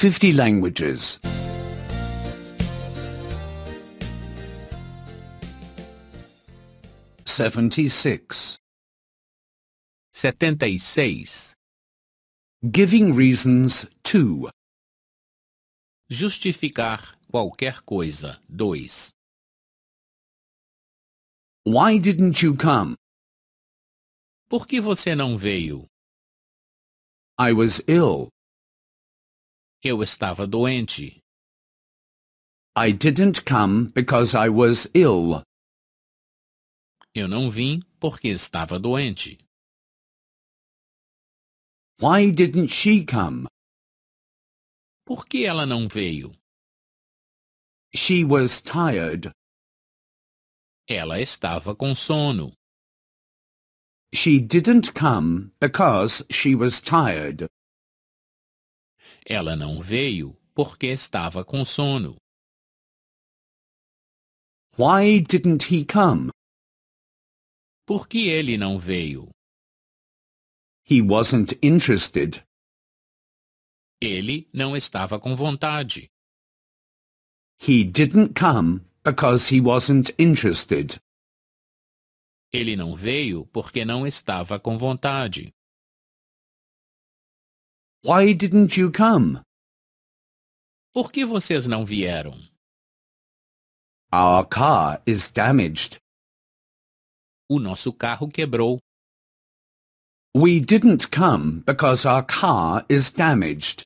50 languages. 76. 76. Giving reasons to. Justificar qualquer coisa. 2. Why didn't you come? Por que você não veio? I was ill. Eu estava doente. I didn't come because I was ill. Eu não vim porque estava doente. Why didn't she come? Por que ela não veio? She was tired. Ela estava com sono. She didn't come because she was tired. Ela não veio porque estava com sono. Why didn't he come? Por que ele não veio? He wasn't interested. Ele não estava com vontade. He didn't come because he wasn't interested. Ele não veio porque não estava com vontade. Why didn't you come? Por que vocês não vieram? Our car is damaged. O nosso carro quebrou. We didn't come because our car is damaged.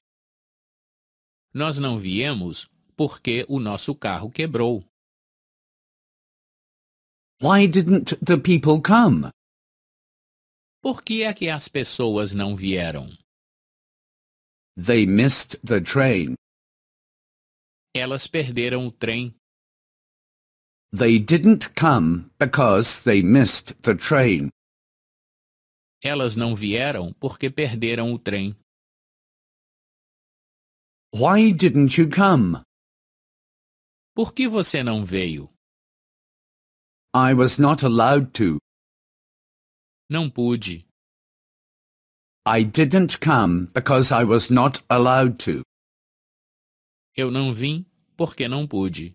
Nós não viemos porque o nosso carro quebrou. Why didn't the people come? Por que é que as pessoas não vieram? They missed the train. Elas perderam o trem. They didn't come because they missed the train. Elas não vieram porque perderam o trem. Why didn't you come? Por que você não veio? I was not allowed to. Não pude. I didn't come because I was not allowed to. Eu não vim porque não pude.